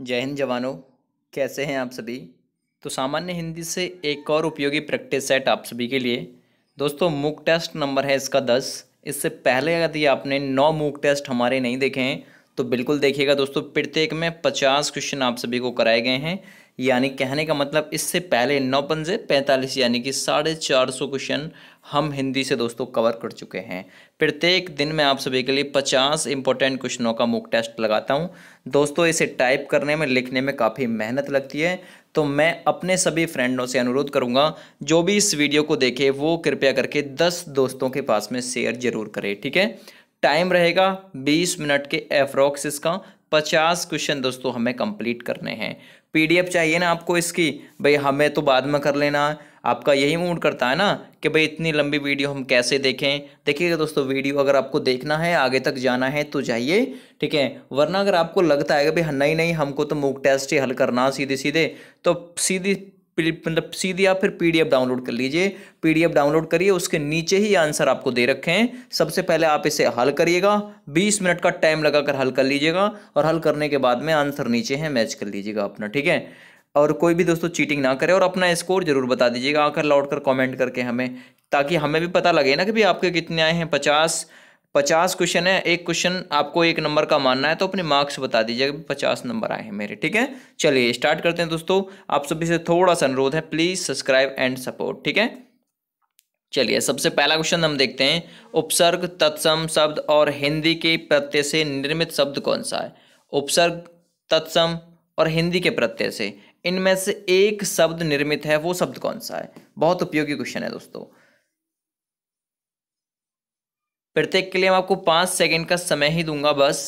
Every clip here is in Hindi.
जय हिंद जवानों कैसे हैं आप सभी तो सामान्य हिंदी से एक और उपयोगी प्रैक्टिस सेट आप सभी के लिए दोस्तों मूक टेस्ट नंबर है इसका दस इससे पहले यदि आपने नौ मूक टेस्ट हमारे नहीं देखे हैं तो बिल्कुल देखिएगा दोस्तों प्रत्येक में पचास क्वेश्चन आप सभी को कराए गए हैं यानी कहने का मतलब इससे पहले नौ पंजे पैंतालीस यानी कि साढ़े चार सौ क्वेश्चन हम हिंदी से दोस्तों कवर कर चुके हैं प्रत्येक दिन मैं आप सभी के लिए पचास इंपॉर्टेंट क्वेश्चनों का मुक टेस्ट लगाता हूं दोस्तों इसे टाइप करने में लिखने में काफ़ी मेहनत लगती है तो मैं अपने सभी फ्रेंडों से अनुरोध करूंगा जो भी इस वीडियो को देखे वो कृपया करके दस दोस्तों के पास में शेयर जरूर करें ठीक है टाइम रहेगा बीस मिनट के एफ्रॉक्स इसका पचास क्वेश्चन दोस्तों हमें कंप्लीट करने हैं पीडीएफ चाहिए ना आपको इसकी भाई हमें तो बाद में कर लेना आपका यही मूड करता है ना कि भाई इतनी लंबी वीडियो हम कैसे देखें देखिएगा दोस्तों वीडियो अगर आपको देखना है आगे तक जाना है तो जाइए ठीक है वरना अगर आपको लगता है कि भाई नहीं नहीं हमको तो मूक टेस्ट ही हल करना सीधे सीधे तो सीधी मतलब सीधे आप फिर पीडीएफ डाउनलोड कर लीजिए पीडीएफ डाउनलोड करिए उसके नीचे ही आंसर आपको दे रखे हैं सबसे पहले आप इसे हल करिएगा 20 मिनट का टाइम लगाकर हल कर लीजिएगा और हल करने के बाद में आंसर नीचे है मैच कर लीजिएगा अपना ठीक है और कोई भी दोस्तों चीटिंग ना करे और अपना स्कोर जरूर बता दीजिएगा आकर लौट कर कॉमेंट करके हमें ताकि हमें भी पता लगे ना कि भाई आपके कितने आए हैं पचास पचास क्वेश्चन है एक क्वेश्चन आपको एक नंबर का मानना है तो अपने मार्क्स बता दीजिएगा पचास नंबर आए हैं मेरे ठीक है चलिए स्टार्ट करते हैं दोस्तों आप सभी से थोड़ा सा अनुरोध है प्लीज सब्सक्राइब एंड सपोर्ट ठीक है चलिए सबसे पहला क्वेश्चन हम देखते हैं उपसर्ग तत्सम शब्द और हिंदी के प्रत्यय से निर्मित शब्द कौन सा है उपसर्ग तत्सम और हिंदी के प्रत्यय से इनमें से एक शब्द निर्मित है वो शब्द कौन सा है बहुत उपयोगी क्वेश्चन है दोस्तों प्रत्येक के लिए मैं आपको पाँच सेकेंड का समय ही दूंगा बस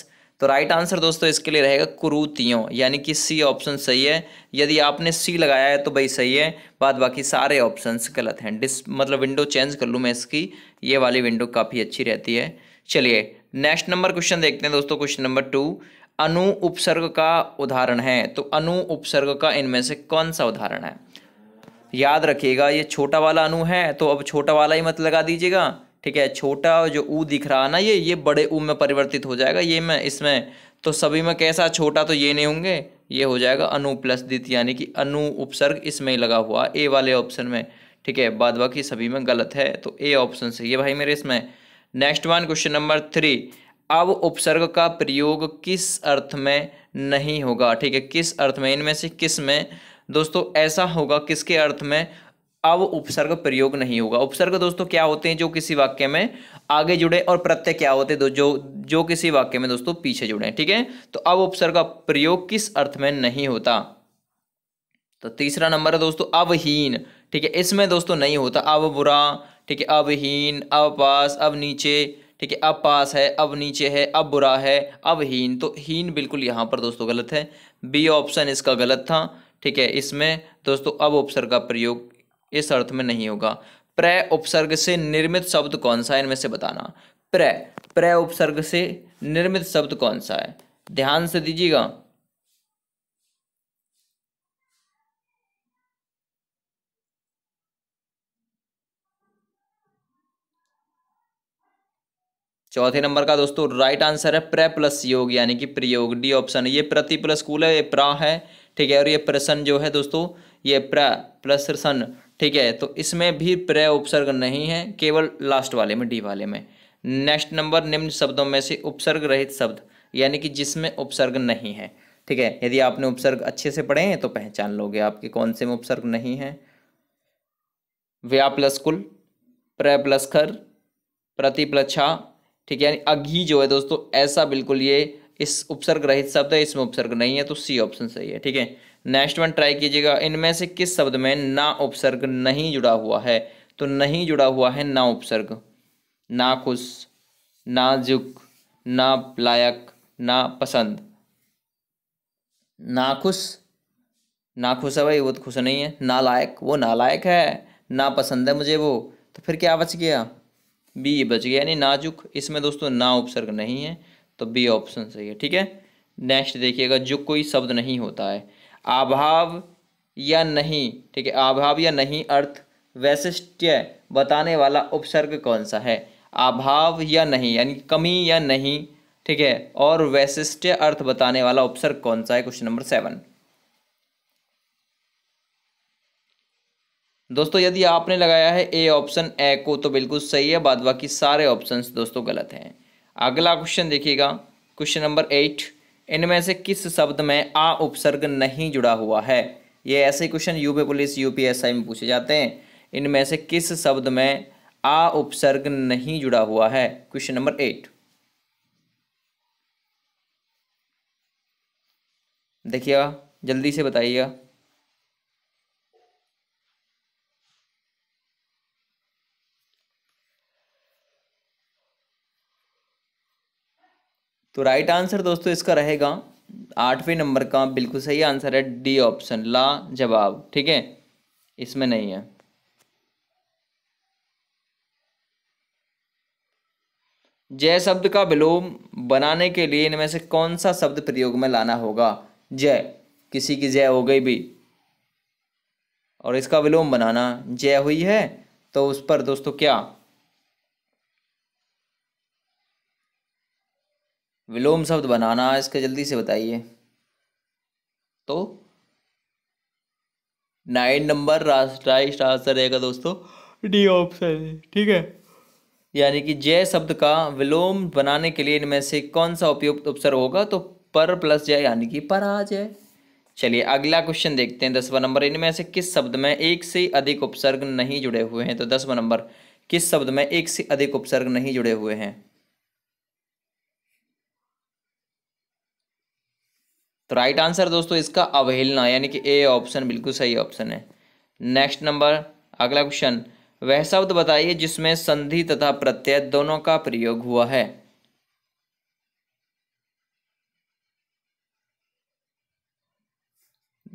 तो राइट आंसर दोस्तों इसके लिए रहेगा कुरूतियों यानी कि सी ऑप्शन सही है यदि आपने सी लगाया है तो भाई सही है बाद बाकी सारे ऑप्शंस गलत हैं डिस मतलब विंडो चेंज कर लूँ मैं इसकी ये वाली विंडो काफ़ी अच्छी रहती है चलिए नेक्स्ट नंबर क्वेश्चन देखते हैं दोस्तों क्वेश्चन नंबर टू अनु उपसर्ग का उदाहरण है तो अनु उपसर्ग का इनमें से कौन सा उदाहरण है याद रखिएगा ये छोटा वाला अनु है तो अब छोटा वाला ही मत लगा दीजिएगा ठीक है छोटा जो ऊ दिख रहा ना ये ये बड़े ऊ में परिवर्तित हो जाएगा ये में इसमें तो सभी में कैसा छोटा तो ये नहीं होंगे ये हो जाएगा अनु प्लस दित यानी कि अनु उपसर्ग इसमें ही लगा हुआ ए वाले ऑप्शन में ठीक है बाद बाकी सभी में गलत है तो ए ऑप्शन सही है भाई मेरे इसमें next one question number three अब उपसर्ग का प्रयोग किस अर्थ में नहीं होगा ठीक है किस अर्थ में इनमें से किस में दोस्तों ऐसा होगा किसके अर्थ में अब उपसर्ग प्रयोग नहीं होगा उपसर्ग दोस्तों क्या होते हैं जो किसी वाक्य में आगे जुड़े और प्रत्यय क्या होते हैं जो जो किसी वाक्य में दोस्तों पीछे जुड़े ठीक है तो अब उपसर्ग का प्रयोग किस अर्थ में नहीं होता तो तीसरा नंबर है दोस्तों अवहीन ठीक है इसमें दोस्तों नहीं होता अब बुरा ठीक है अवहीन अब पास अब नीचे ठीक है अब पास है अब नीचे है अब बुरा है अब हीन तो हीन बिल्कुल यहाँ पर दोस्तों गलत है बी ऑप्शन इसका गलत था ठीक है इसमें दोस्तों अब उपसर्ग का प्रयोग इस अर्थ में नहीं होगा प्र उपसर्ग से निर्मित शब्द कौन सा है इनमें से बताना प्र प्र उपसर्ग से निर्मित शब्द कौन सा है ध्यान से दीजिएगा चौथे नंबर का दोस्तों राइट आंसर है प्र प्लस योग यानी कि प्रयोग डी ऑप्शन ये प्रति प्लस कूल है ये प्रा है ठीक है और ये प्रसन्न जो है दोस्तों ये प्र प्लस सन ठीक है तो इसमें भी प्रय उपसर्ग नहीं है केवल लास्ट वाले में डी वाले में नेक्स्ट नंबर निम्न शब्दों में से उपसर्ग रहित शब्द यानी कि जिसमें उपसर्ग नहीं है ठीक है यदि आपने उपसर्ग अच्छे से पढ़े हैं तो पहचान लोगे आपके कौन से में उपसर्ग नहीं है व्या प्लस कुल प्र प्लस खर प्रति प्लस छा ठीक है यानी अघी जो है दोस्तों ऐसा बिल्कुल ये इस उपसर्ग रहित शब्द है इसमें उपसर्ग नहीं है तो सी ऑप्शन सही है ठीक है नेक्स्ट वन ट्राई कीजिएगा इनमें से किस शब्द में ना उपसर्ग नहीं जुड़ा हुआ है तो नहीं जुड़ा हुआ है ना उपसर्ग ना खुश ना जुक ना लायक ना पसंद ना खुश ना खुश है भाई वो तो खुश नहीं है ना लायक वो ना लायक है ना पसंद है मुझे वो तो फिर क्या बच गया बी बच गया यानी नाजुक इसमें दोस्तों ना उपसर्ग नहीं है तो बी ऑप्शन सही है ठीक है नेक्स्ट देखिएगा जो कोई शब्द नहीं होता है अभाव या नहीं ठीक है अभाव या नहीं अर्थ वैशिष्ट्य बताने वाला उपसर्ग कौन सा है अभाव या नहीं यानी कमी या नहीं ठीक है और वैशिष्ट्य अर्थ बताने वाला उपसर्ग कौन सा है क्वेश्चन नंबर सेवन दोस्तों यदि आपने लगाया है ए ऑप्शन ए को तो बिल्कुल सही है बाद बाकी सारे ऑप्शंस दोस्तों गलत हैं अगला क्वेश्चन देखिएगा क्वेश्चन नंबर एट इनमें से किस शब्द में आ उपसर्ग नहीं जुड़ा हुआ है ये ऐसे क्वेश्चन यूपी पुलिस यूपीएसआई में पूछे जाते हैं इनमें से किस शब्द में आ उपसर्ग नहीं जुड़ा हुआ है क्वेश्चन नंबर एट देखिएगा जल्दी से बताइएगा तो राइट आंसर दोस्तों इसका रहेगा आठवें नंबर का बिल्कुल सही आंसर है डी ऑप्शन ला जवाब ठीक है इसमें नहीं है जय शब्द का विलोम बनाने के लिए इनमें से कौन सा शब्द प्रयोग में लाना होगा जय किसी की जय हो गई भी और इसका विलोम बनाना जय हुई है तो उस पर दोस्तों क्या विलोम शब्द बनाना इसके जल्दी से बताइए तो नाइन नंबर राष्ट्राइट आंसर रहेगा दोस्तों डी ऑप्शन ठीक है यानी कि जय शब्द का विलोम बनाने के लिए इनमें से कौन सा उपयुक्त उपसर्ग होगा तो पर प्लस जय यानी कि पराजय चलिए अगला क्वेश्चन देखते हैं दसवा नंबर इनमें से किस शब्द में एक से अधिक उपसर्ग नहीं जुड़े हुए हैं तो दसवा नंबर किस शब्द में एक से अधिक उपसर्ग नहीं जुड़े हुए हैं तो राइट आंसर दोस्तों इसका अवहेलना यानी कि ए ऑप्शन बिल्कुल सही ऑप्शन है नेक्स्ट नंबर अगला क्वेश्चन वह शब्द बताइए जिसमें संधि तथा प्रत्यय दोनों का प्रयोग हुआ है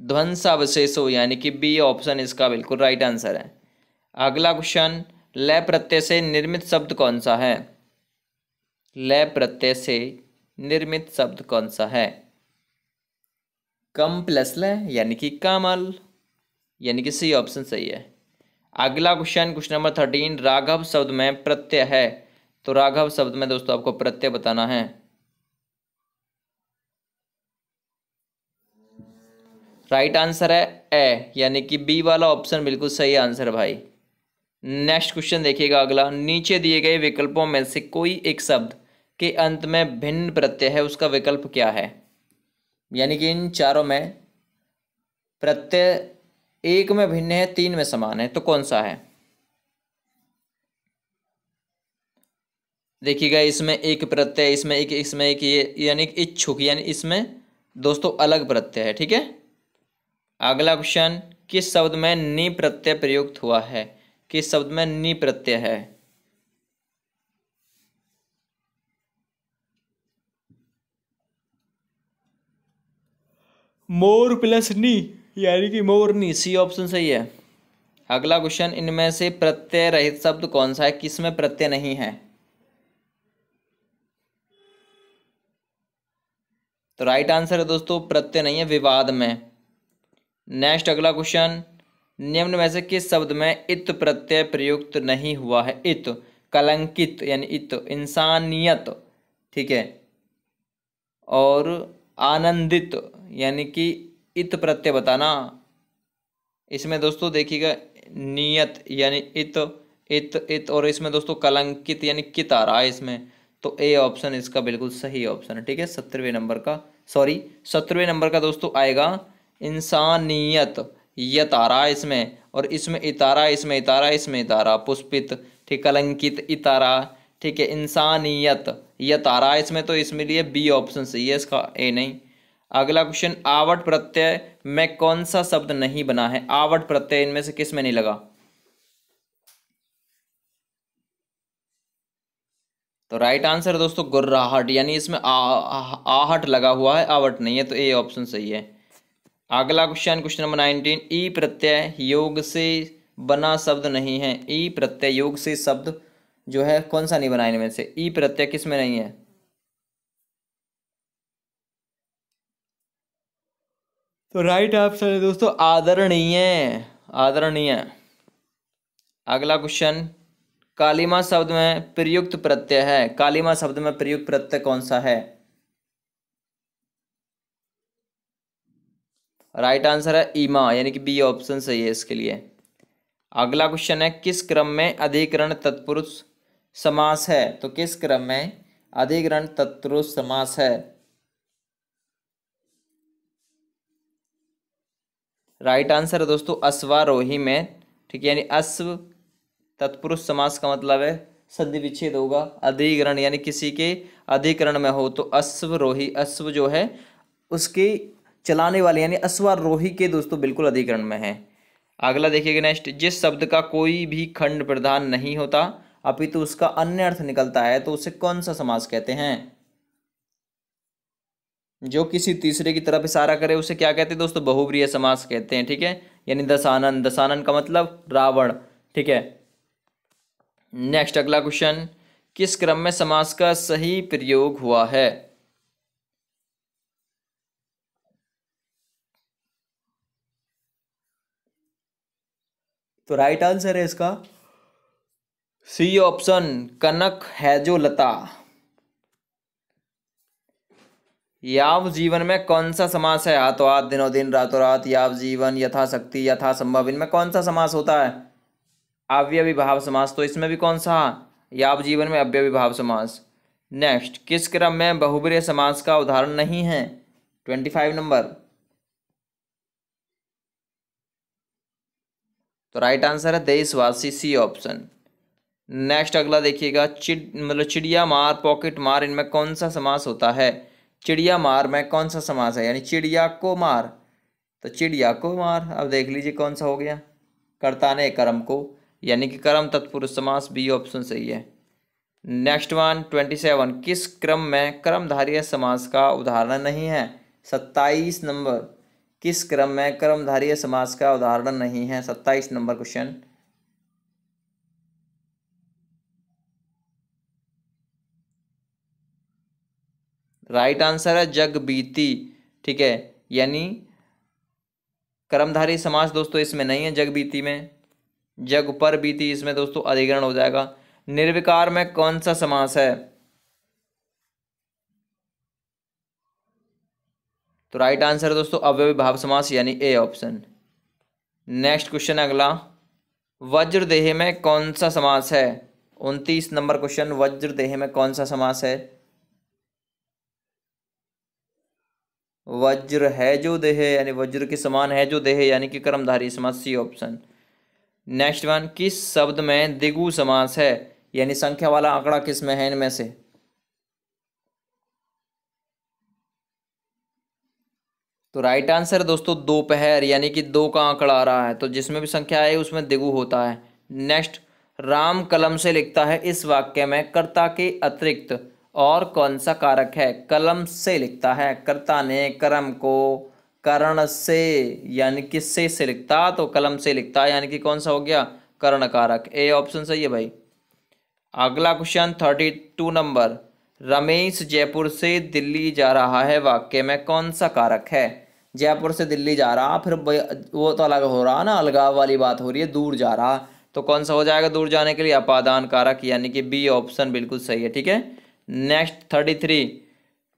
ध्वंसावशेषो यानी कि बी ऑप्शन इसका बिल्कुल राइट आंसर है अगला क्वेश्चन लय प्रत्यय से निर्मित शब्द कौन सा है लय प्रत्यय से निर्मित शब्द कौन सा है कम प्लस लें यानी कि कमल यानी कि सी ऑप्शन सही है अगला question question number thirteen Raghav शब्द में प्रत्यय है तो राघव शब्द में दोस्तों आपको प्रत्यय बताना है राइट आंसर है ए यानी कि बी वाला ऑप्शन बिल्कुल सही आंसर भाई नेक्स्ट क्वेश्चन देखिएगा अगला नीचे दिए गए विकल्पों में से कोई एक शब्द के अंत में भिन्न प्रत्यय है उसका विकल्प क्या है यानी कि इन चारों में प्रत्यय एक में भिन्न है तीन में समान है तो कौन सा है देखिएगा इसमें एक प्रत्यय इसमें एक इसमें एक ये यानी कि इच्छुक यानी इसमें दोस्तों अलग प्रत्यय है ठीक है अगला क्वेश्चन किस शब्द में नि प्रत्यय प्रयुक्त हुआ है किस शब्द में नि प्रत्यय है मोर प्लस नी यानी कि नी सी ऑप्शन सही है अगला क्वेश्चन इनमें से प्रत्यय रहित शब्द कौन सा है किसमें प्रत्यय नहीं है तो राइट आंसर है दोस्तों प्रत्यय नहीं है विवाद में नेक्स्ट अगला क्वेश्चन निम्न में से किस शब्द में इत प्रत्यय प्रयुक्त नहीं हुआ है इत कलंकित यानी इत इंसानियत ठीक है और आनंदित यानी कि इत प्रत्यय बताना इसमें दोस्तों देखिएगा नियत यानी इत इत इत और इसमें दोस्तों कलंकित यानी कित आ रहा है इसमें तो ए ऑप्शन इसका बिल्कुल सही ऑप्शन है ठीक है सत्रहवें नंबर का सॉरी सत्रहवें नंबर का दोस्तों आएगा इंसानियत यत आ रहा है इसमें और इसमें इतारा इसमें इतारा इसमें इतारा पुष्पित ठीक कलंकित इतारा ठीक है इंसानियत या तारा इसमें तो इसमें लिए बी ऑप्शन सही है इसका ए नहीं अगला क्वेश्चन आवट प्रत्यय में कौन सा शब्द नहीं बना है आवट प्रत्यय इनमें से किस में नहीं लगा तो राइट आंसर दोस्तों गुर्राहट यानी इसमें आ, आ, आहट लगा हुआ है आवट नहीं है तो ए ऑप्शन सही है अगला क्वेश्चन क्वेश्चन नंबर नाइनटीन ई प्रत्यय योग से बना शब्द नहीं है ई प्रत्यय योग से शब्द जो है कौन सा नहीं बना इनमें से ई प्रत्यय किस में नहीं है तो राइट आंसर है दोस्तों आदरणीय आदरणीय अगला क्वेश्चन कालिमा शब्द में प्रयुक्त प्रत्यय है कालिमा शब्द में प्रयुक्त प्रत्यय कौन सा है राइट right आंसर है ईमा यानी कि बी ऑप्शन सही है इसके लिए अगला क्वेश्चन है किस क्रम में अधिकरण तत्पुरुष समास है तो किस क्रम में अधिग्रहण तत्पुरुष समास है राइट आंसर है दोस्तों अश्वारोही में ठीक है यानी अश्व तत्पुरुष समास का मतलब है संधि विच्छेद होगा अधिग्रहण यानी किसी के अधिकरण में हो तो अश्वरोही अश्व जो है उसके चलाने वाले यानी अश्वारोही के दोस्तों बिल्कुल अधिकरण में है अगला देखिएगा नेक्स्ट जिस शब्द का कोई भी खंड प्रधान नहीं होता अपितु तो उसका अन्य अर्थ निकलता है तो उसे कौन सा समास कहते हैं जो किसी तीसरे की तरफ इशारा करे उसे क्या कहते हैं दोस्तों बहुप्रिय समास कहते हैं ठीक है यानी दशानन दशानन का मतलब रावण ठीक है नेक्स्ट अगला क्वेश्चन किस क्रम में समास का सही प्रयोग हुआ है तो राइट आंसर है इसका सी ऑप्शन कनक लता याव जीवन में कौन सा समास है हाथो हाथ दिनों दिन रातों रात याव जीवन यथाशक्ति यथासंभव इनमें कौन सा समास होता है अव्य विभाव समास तो इसमें भी कौन सा याव जीवन में अव्य विभाव समास नेक्स्ट किस क्रम में बहुब्रीय समास का उदाहरण नहीं है ट्वेंटी फाइव नंबर तो राइट आंसर है देशवासी सी ऑप्शन नेक्स्ट अगला देखिएगा चिड़ मतलब चिड़िया मार पॉकेट मार इनमें कौन सा समास होता है चिड़िया मार में कौन सा समास है यानी चिड़िया को मार तो चिड़िया को मार अब देख लीजिए कौन सा हो गया ने कर्म को यानी कि कर्म तत्पुरुष समास बी ऑप्शन सही है नेक्स्ट वन ट्वेंटी सेवन किस क्रम में कर्मधारी समास का उदाहरण नहीं है सत्ताईस नंबर किस क्रम में कर्मधारी समास का उदाहरण नहीं है सत्ताईस नंबर क्वेश्चन राइट आंसर है जग बीती ठीक है यानी कर्मधारी समाज दोस्तों इसमें नहीं है जग बीती में जग पर बीती इसमें दोस्तों अधिग्रहण हो जाएगा निर्विकार में कौन सा समास है तो राइट आंसर है दोस्तों अव्यवी भाव समास यानी ए ऑप्शन नेक्स्ट क्वेश्चन अगला वज्रदेह में कौन सा समास है उनतीस नंबर क्वेश्चन वज्रदेह में कौन सा समास है वज्र है जो देह यानी वज्र के समान है जो देह यानी कि कर्मधारी समास सी ऑप्शन नेक्स्ट वन किस शब्द में दिगु समास है यानी संख्या वाला आंकड़ा किस में है इनमें से तो राइट आंसर है दोस्तों दोपहर यानी कि दो का आंकड़ा आ रहा है तो जिसमें भी संख्या आए उसमें दिगु होता है नेक्स्ट राम कलम से लिखता है इस वाक्य में कर्ता के अतिरिक्त और कौन सा कारक है कलम से लिखता है कर्ता ने कर्म को कर्ण से यानी कि से से लिखता तो कलम से लिखता यानी कि कौन सा हो गया कर्ण कारक ए ऑप्शन सही है भाई अगला question thirty two number Ramesh Jaipur से दिल्ली जा रहा है वाक्य में कौन सा कारक है जयपुर से दिल्ली जा रहा फिर वो तो अलग हो रहा ना अलगाव वाली बात हो रही है दूर जा रहा तो कौन सा हो जाएगा दूर जाने के लिए अपादान कारक यानी कि बी ऑप्शन बिल्कुल सही है ठीक है next thirty three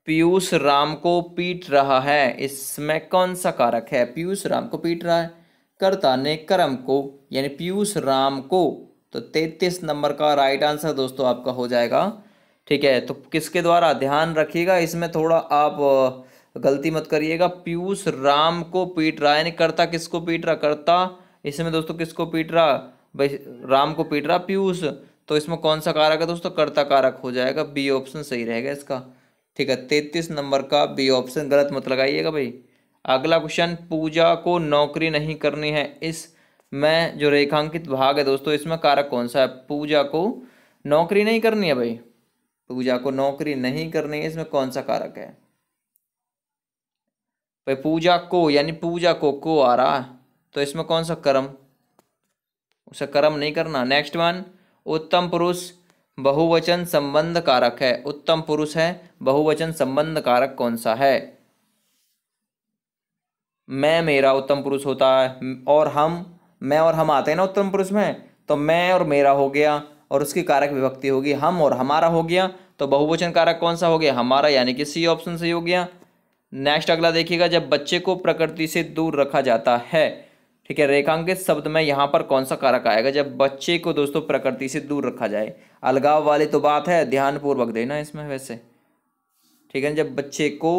Piyush Ram को पीट रहा है इसमें कौन सा कारक है पीयूष राम को पीट रहा है कर्ता ने कर्म को यानी पीयूष राम को तो तैतीस नंबर का राइट आंसर दोस्तों आपका हो जाएगा ठीक है तो किसके द्वारा ध्यान रखिएगा इसमें थोड़ा आप गलती मत करिएगा पीयूष राम को पीट रहा यानी कर्ता किसको पीट रहा कर्ता इसमें दोस्तों किसको पीट रहा भाई राम को पीट रहा पीयूष तो इसमें कौन सा कारक है दोस्तों कर्ता कारक हो जाएगा बी ऑप्शन सही रहेगा इसका ठीक है तैतीस नंबर का बी ऑप्शन गलत मत लगाइएगा भाई अगला क्वेश्चन पूजा को नौकरी नहीं करनी है इस में जो रेखांकित भाग है दोस्तों इसमें कारक कौन सा है पूजा को नौकरी नहीं करनी है भाई पूजा को नौकरी नहीं करनी है इसमें कौन सा कारक है भाई पूजा को यानी पूजा को को आ रहा है तो इसमें कौन सा कर्म उसे कर्म नहीं करना नेक्स्ट वन उत्तम पुरुष बहुवचन संबंध कारक है उत्तम पुरुष है बहुवचन संबंध कारक कौन सा है मैं मेरा उत्तम पुरुष होता है और हम मैं और हम आते हैं ना उत्तम पुरुष में तो मैं और मेरा हो गया और उसकी कारक विभक्ति होगी हम और हमारा हो गया तो बहुवचन कारक कौन सा हो गया हमारा यानी कि सी ऑप्शन सही हो गया नेक्स्ट अगला देखिएगा जब बच्चे को प्रकृति से दूर रखा जाता है ठीक है रेखांकित शब्द में यहाँ पर कौन सा कारक आएगा जब बच्चे को दोस्तों प्रकृति से दूर रखा जाए अलगाव वाली तो बात है ध्यानपूर्वक देना इसमें वैसे ठीक है जब बच्चे को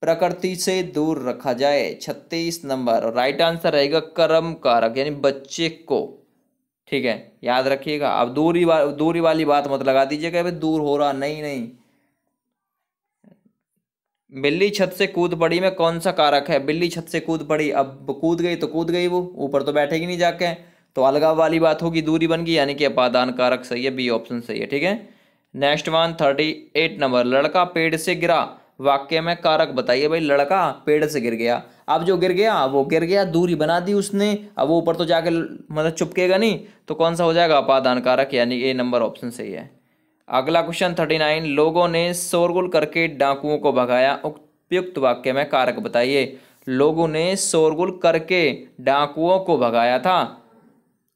प्रकृति से दूर रखा जाए छत्तीस नंबर राइट आंसर रहेगा कर्म कारक यानी बच्चे को ठीक है याद रखिएगा अब दूरी वा, दूरी वाली बात मत लगा दीजिएगा भाई दूर हो रहा नहीं नहीं बिल्ली छत से कूद पड़ी में कौन सा कारक है बिल्ली छत से कूद पड़ी अब कूद गई तो कूद गई वो ऊपर तो बैठेगी नहीं जाके तो अलगाव वाली बात होगी दूरी बन गई यानी कि अपादान कारक सही है बी ऑप्शन सही है ठीक है next one thirty eight number लड़का पेड़ से गिरा वाक्य में कारक बताइए भाई लड़का पेड़ से गिर गया अब जो गिर गया वो गिर गया दूरी बना दी उसने अब वो ऊपर तो जाके मतलब चुपकेगा नहीं तो कौन सा हो जाएगा अपादान कारक यानी ए नंबर ऑप्शन सही है अगला क्वेश्चन थर्टी नाइन लोगों ने शोरगुल करके डाकुओं को भगाया उपयुक्त वाक्य में कारक बताइए लोगों ने शोरगुल करके डाकुओं को भगाया था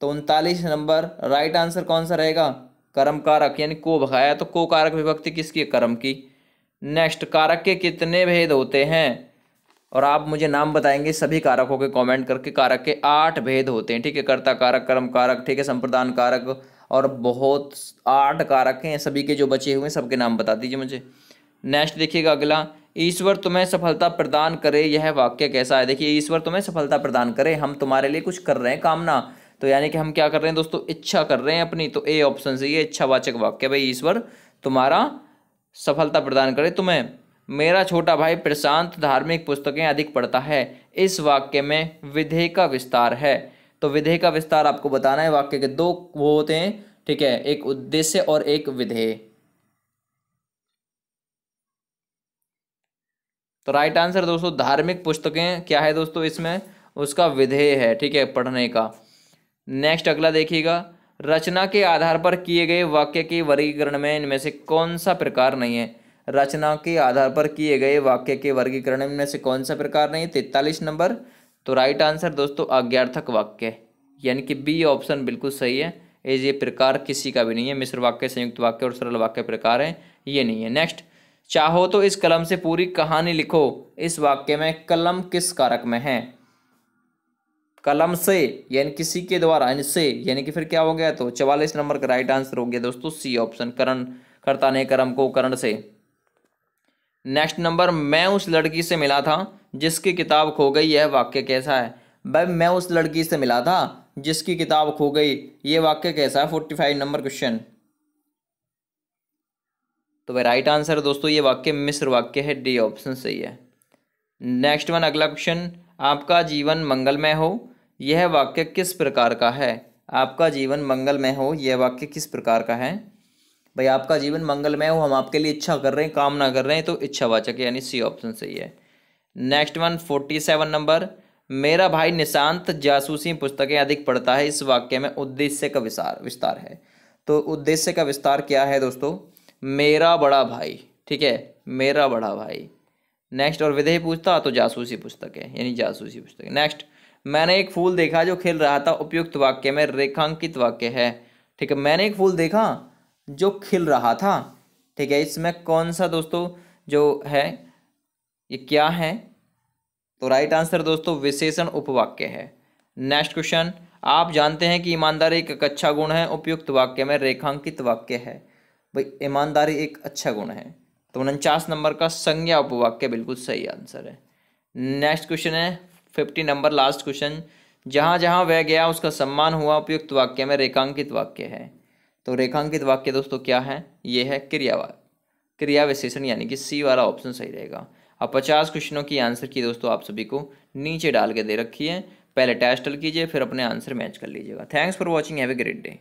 तो उनतालीस नंबर राइट आंसर कौन सा रहेगा कर्म कारक यानी को भगाया तो को कारक विभक्ति किसकी कर्म की नेक्स्ट कारक के कितने भेद होते हैं और आप मुझे नाम बताएंगे सभी कारकों के कमेंट करके कारक के आठ भेद होते हैं ठीक है कर्ता कारक कर्म कारक ठीक है संप्रदान कारक और बहुत आठ कारक हैं सभी के जो बचे हुए हैं सबके नाम बता दीजिए मुझे नेक्स्ट देखिएगा अगला ईश्वर तुम्हें सफलता प्रदान करे यह वाक्य कैसा है देखिए ईश्वर तुम्हें सफलता प्रदान करे हम तुम्हारे लिए कुछ कर रहे हैं कामना तो यानी कि हम क्या कर रहे हैं दोस्तों इच्छा कर रहे हैं अपनी तो ए ऑप्शन से ये इच्छावाचक वाक्य भाई ईश्वर तुम्हारा सफलता प्रदान करे तुम्हें मेरा छोटा भाई प्रशांत धार्मिक पुस्तकें अधिक पढ़ता है इस वाक्य में विधेय का विस्तार है तो विधेय का विस्तार आपको बताना है वाक्य के दो वो होते हैं ठीक है एक उद्देश्य और एक विधेय तो राइट आंसर दोस्तों धार्मिक पुस्तकें क्या है दोस्तों इसमें उसका विधेय है ठीक है पढ़ने का नेक्स्ट अगला देखिएगा रचना के आधार पर किए गए वाक्य के वर्गीकरण में इनमें से कौन सा प्रकार नहीं है रचना के आधार पर किए गए वाक्य के वर्गीकरण में से कौन सा प्रकार नहीं तैतालीस नंबर तो राइट आंसर दोस्तों अज्ञार्थक वाक्य यानी कि बी ऑप्शन बिल्कुल सही है एज ये प्रकार किसी का भी नहीं है मिश्र वाक्य संयुक्त वाक्य और सरल वाक्य प्रकार है ये नहीं है नेक्स्ट चाहो तो इस कलम से पूरी कहानी लिखो इस वाक्य में कलम किस कारक में है कलम से यानी किसी के द्वारा इनसे से यानी कि फिर क्या हो गया तो चवालीस नंबर का राइट आंसर हो गया दोस्तों सी ऑप्शन करण करता ने कर्म को करण से नेक्स्ट नंबर मैं उस लड़की से मिला था जिसकी किताब खो गई यह वाक्य कैसा है भाई मैं उस लड़की से मिला था जिसकी किताब खो गई ये वाक्य कैसा है फोर्टी फाइव नंबर क्वेश्चन तो भाई राइट आंसर दोस्तों ये वाक्य मिस्र वाक्य है डी ऑप्शन सही है नेक्स्ट वन अगला क्वेश्चन आपका जीवन मंगलमय हो यह वाक्य किस प्रकार का है आपका जीवन मंगलमय हो यह वाक्य किस प्रकार का है भाई आपका जीवन मंगलमय हो हम आपके लिए इच्छा कर रहे हैं काम ना कर रहे हैं तो इच्छावाचक यानी सी ऑप्शन सही है next one forty seven number मेरा भाई निशांत जासूसी पुस्तकें अधिक पढ़ता है इस वाक्य में उद्देश्य का विस्तार विस्तार है तो उद्देश्य का विस्तार क्या है दोस्तों मेरा बड़ा भाई ठीक है मेरा बड़ा भाई नेक्स्ट और विधेय पूछता तो जासूसी पुस्तक है यानी जासूसी पुस्तक नेक्स्ट मैंने एक फूल देखा जो खिल रहा था उपयुक्त वाक्य में रेखांकित वाक्य है ठीक है मैंने एक फूल देखा जो खिल रहा था ठीक है इसमें कौन सा दोस्तों जो है ये क्या है तो राइट आंसर दोस्तों विशेषण उपवाक्य है नेक्स्ट क्वेश्चन आप जानते हैं कि ईमानदारी एक अच्छा गुण है उपयुक्त वाक्य में रेखांकित वाक्य है भाई ईमानदारी एक अच्छा गुण है तो उनचास नंबर का संज्ञा उपवाक्य बिल्कुल सही आंसर है नेक्स्ट क्वेश्चन है फिफ्टी नंबर लास्ट क्वेश्चन जहाँ जहाँ वह गया उसका सम्मान हुआ उपयुक्त वाक्य में रेखांकित वाक्य है तो रेखांकित वाक्य दोस्तों क्या है ये है क्रियावा क्रिया विशेषण यानी कि सी वाला ऑप्शन सही रहेगा अब पचास क्वेश्चनों की आंसर की दोस्तों आप सभी को नीचे डाल के दे रखी है पहले टेस्ट कीजिए फिर अपने आंसर मैच कर लीजिएगा thanks for watching have great day